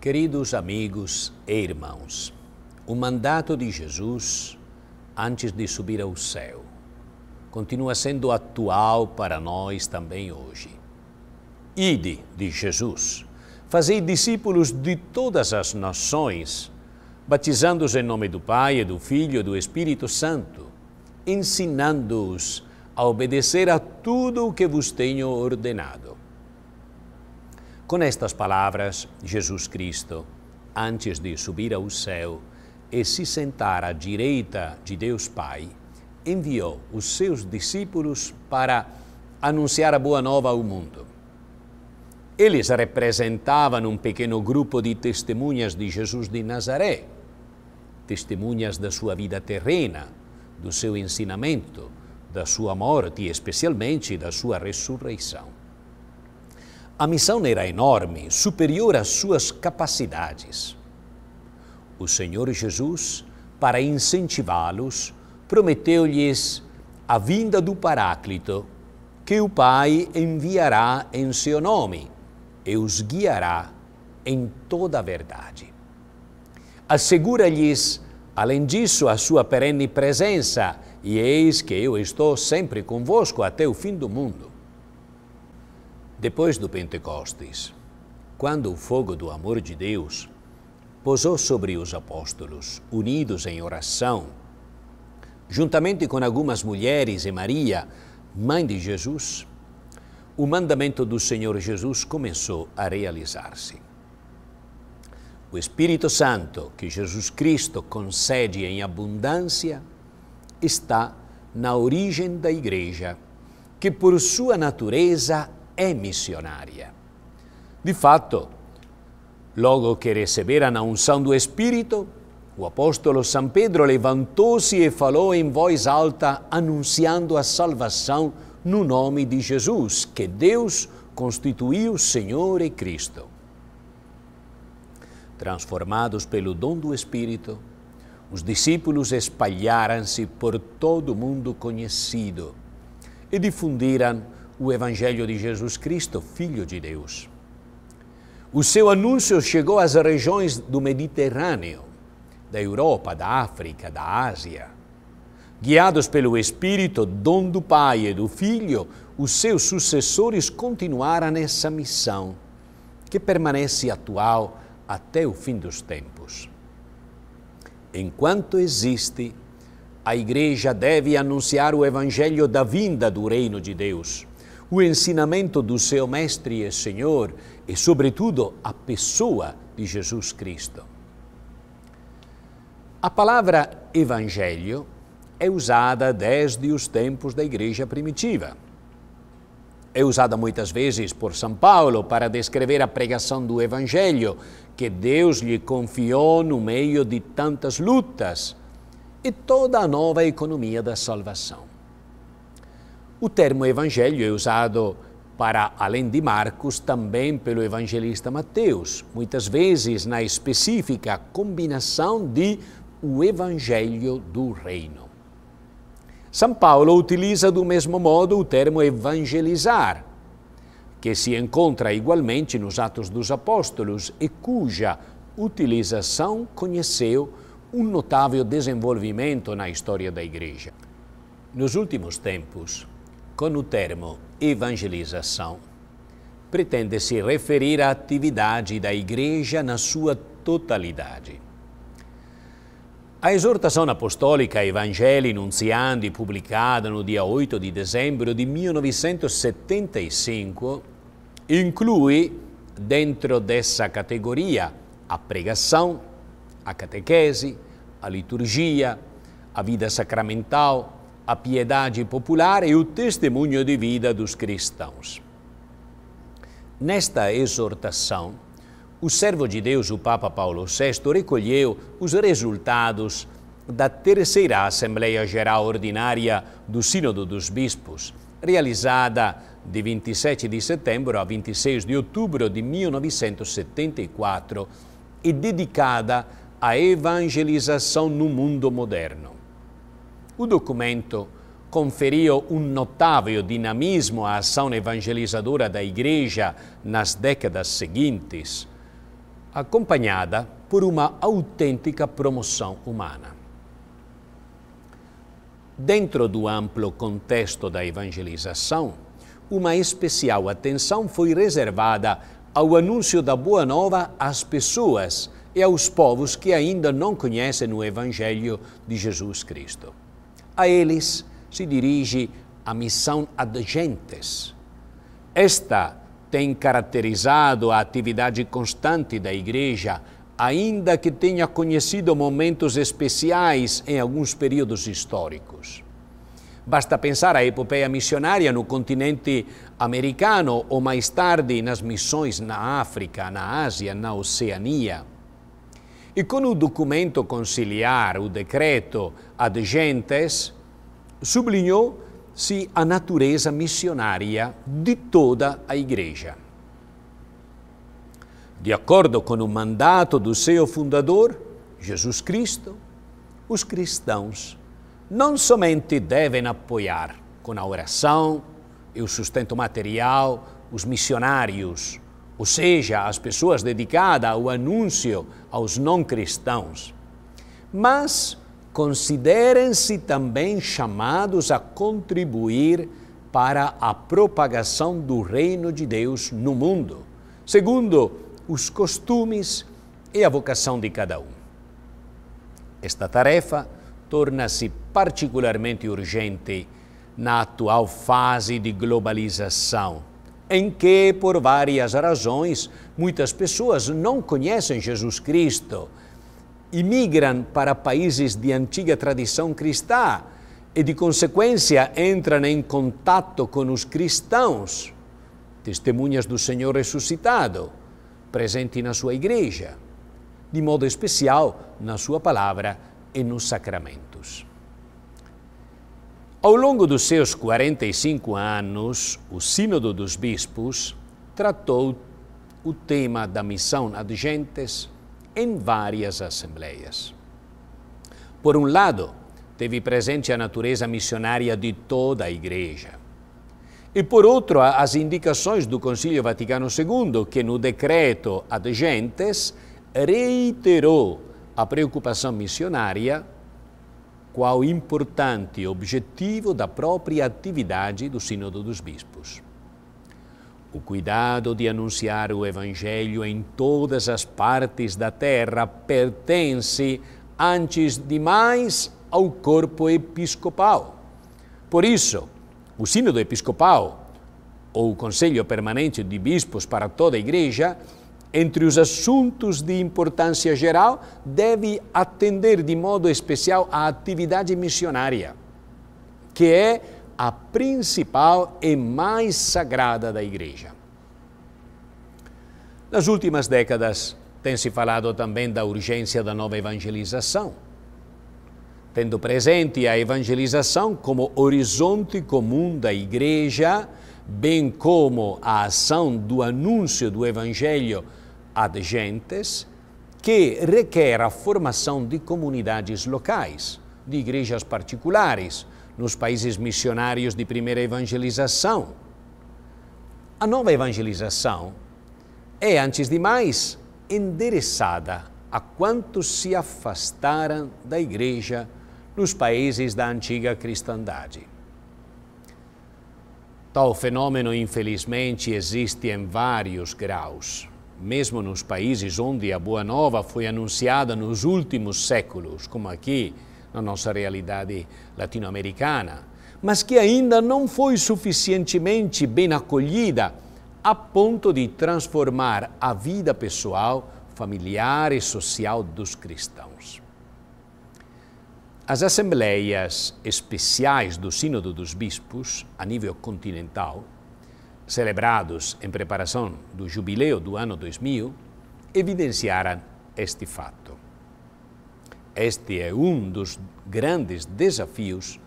Queridos amigos e irmãos, o mandato de Jesus antes de subir ao céu continua sendo atual para nós também hoje. Ide de Jesus, fazei discípulos de todas as nações, batizando-os em nome do Pai, e do Filho e do Espírito Santo, ensinando-os a obedecer a tudo o que vos tenho ordenado com estas palavras, Jesus Cristo, antes de subir ao céu e se sentar à direita de Deus Pai, enviou os seus discípulos para anunciar a boa nova ao mundo. Eles representavam um pequeno grupo de testemunhas de Jesus de Nazaré, testemunhas da sua vida terrena, do seu ensinamento, da sua morte e especialmente da sua ressurreição. A missão era enorme, superior às suas capacidades. O Senhor Jesus, para incentivá-los, prometeu-lhes a vinda do Paráclito, que o Pai enviará em seu nome e os guiará em toda a verdade. Assegura-lhes, além disso, a sua perene presença, e eis que eu estou sempre convosco até o fim do mundo. Depois do Pentecostes, quando o fogo do amor de Deus pousou sobre os apóstolos, unidos em oração, juntamente com algumas mulheres e Maria, mãe de Jesus, o mandamento do Senhor Jesus começou a realizar-se. O Espírito Santo, que Jesus Cristo concede em abundância, está na origem da Igreja, que por sua natureza é missionária. De fato, logo que receberam a unção do Espírito, o apóstolo São Pedro levantou-se e falou em voz alta, anunciando a salvação no nome de Jesus, que Deus constituiu Senhor e Cristo. Transformados pelo dom do Espírito, os discípulos espalharam-se por todo o mundo conhecido e difundiram o Evangelho de Jesus Cristo, Filho de Deus. O seu anúncio chegou às regiões do Mediterrâneo, da Europa, da África, da Ásia. Guiados pelo Espírito, dom do Pai e do Filho, os seus sucessores continuaram essa missão, que permanece atual até o fim dos tempos. Enquanto existe, a Igreja deve anunciar o Evangelho da vinda do Reino de Deus, o ensinamento do seu Mestre e Senhor e, é, sobretudo, a pessoa de Jesus Cristo. A palavra Evangelho é usada desde os tempos da Igreja primitiva. É usada muitas vezes por São Paulo para descrever a pregação do Evangelho que Deus lhe confiou no meio de tantas lutas e toda a nova economia da salvação. O termo evangelho é usado para além de Marcos também pelo evangelista Mateus, muitas vezes na específica combinação de o evangelho do reino. São Paulo utiliza do mesmo modo o termo evangelizar, que se encontra igualmente nos Atos dos Apóstolos e cuja utilização conheceu um notável desenvolvimento na história da Igreja. Nos últimos tempos, com o termo evangelização, pretende se referir à atividade da Igreja na sua totalidade. A exortação apostólica Evangelii Nunciandi, publicada no dia 8 de dezembro de 1975, inclui dentro dessa categoria a pregação, a catequese, a liturgia, a vida sacramental, a piedade popular e o testemunho de vida dos cristãos. Nesta exortação, o servo de Deus, o Papa Paulo VI, recolheu os resultados da terceira Assembleia Geral Ordinária do Sínodo dos Bispos, realizada de 27 de setembro a 26 de outubro de 1974 e dedicada à evangelização no mundo moderno. O documento conferiu um notável dinamismo à ação evangelizadora da Igreja nas décadas seguintes, acompanhada por uma autêntica promoção humana. Dentro do amplo contexto da evangelização, uma especial atenção foi reservada ao anúncio da Boa Nova às pessoas e aos povos que ainda não conhecem o Evangelho de Jesus Cristo. A eles se dirige a missão ad gentes. Esta tem caracterizado a atividade constante da Igreja, ainda que tenha conhecido momentos especiais em alguns períodos históricos. Basta pensar à epopeia missionária no continente americano ou mais tarde nas missões na África, na Ásia, na Oceania. E con o documento conciliar, o decreto ad gentes, sublinhou-se a natureza missionária de toda a Igreja. De acordo com o mandato do seu fundador, Jesus Cristo, os cristãos não somente devem apoiar com a oração e o sustento material os missionários ou seja, as pessoas dedicadas ao anúncio aos não cristãos. Mas considerem-se também chamados a contribuir para a propagação do reino de Deus no mundo, segundo os costumes e a vocação de cada um. Esta tarefa torna-se particularmente urgente na atual fase de globalização em que, por várias razões, muitas pessoas não conhecem Jesus Cristo, imigram para países de antiga tradição cristã e, de consequência, entram em contato com os cristãos, testemunhas do Senhor ressuscitado, presente na sua igreja, de modo especial na sua palavra e nos sacramentos. Ao longo dos seus 45 anos, o Sínodo dos Bispos tratou o tema da missão ad gentes em várias assembleias. Por um lado, teve presente a natureza missionária de toda a Igreja. E por outro, as indicações do Concílio Vaticano II, que no decreto ad gentes reiterou a preocupação missionária qual importante objetivo da própria atividade do Sínodo dos Bispos. O cuidado de anunciar o Evangelho em todas as partes da terra pertence, antes de mais, ao corpo episcopal. Por isso, o Sínodo Episcopal, ou o Conselho Permanente de Bispos para toda a Igreja, entre os assuntos de importância geral, deve atender de modo especial à atividade missionária, que é a principal e mais sagrada da Igreja. Nas últimas décadas, tem se falado também da urgência da nova evangelização, tendo presente a evangelização como horizonte comum da Igreja, bem como a ação do anúncio do Evangelho gentes que requer a formação de comunidades locais, de igrejas particulares, nos países missionários de primeira evangelização. A nova evangelização é, antes de mais, endereçada a quantos se afastaram da igreja nos países da antiga cristandade. Tal fenômeno, infelizmente, existe em vários graus mesmo nos países onde a Boa Nova foi anunciada nos últimos séculos, como aqui na nossa realidade latino-americana, mas que ainda não foi suficientemente bem acolhida a ponto de transformar a vida pessoal, familiar e social dos cristãos. As assembleias especiais do Sínodo dos Bispos, a nível continental, celebrados em preparação do jubileu do ano 2000, evidenciaram este fato. Este é um dos grandes desafios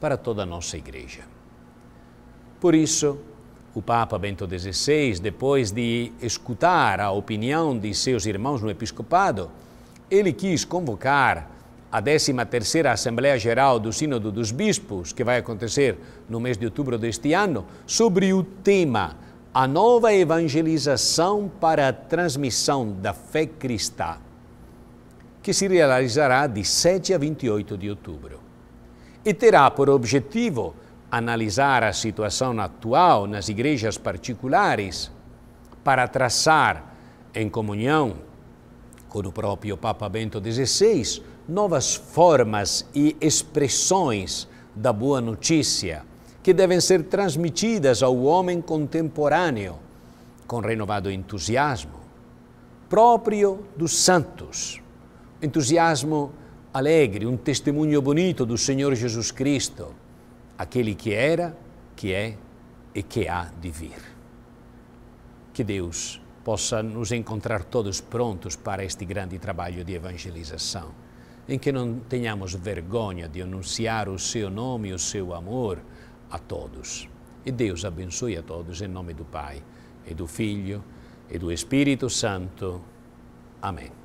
para toda a nossa Igreja. Por isso, o Papa Bento XVI, depois de escutar a opinião de seus irmãos no episcopado, ele quis convocar a 13ª Assembleia Geral do Sínodo dos Bispos, que vai acontecer no mês de outubro deste ano, sobre o tema A Nova Evangelização para a Transmissão da Fé Cristã, que se realizará de 7 a 28 de outubro. E terá por objetivo analisar a situação atual nas igrejas particulares para traçar, em comunhão com o próprio Papa Bento XVI, novas formas e expressões da boa notícia que devem ser transmitidas ao homem contemporâneo com renovado entusiasmo, próprio dos santos. Entusiasmo alegre, um testemunho bonito do Senhor Jesus Cristo, aquele que era, que é e que há de vir. Que Deus possa nos encontrar todos prontos para este grande trabalho de evangelização em que não tenhamos vergonha de anunciar o seu nome e o seu amor a todos. E Deus abençoe a todos em nome do Pai, e do Filho, e do Espírito Santo. Amém.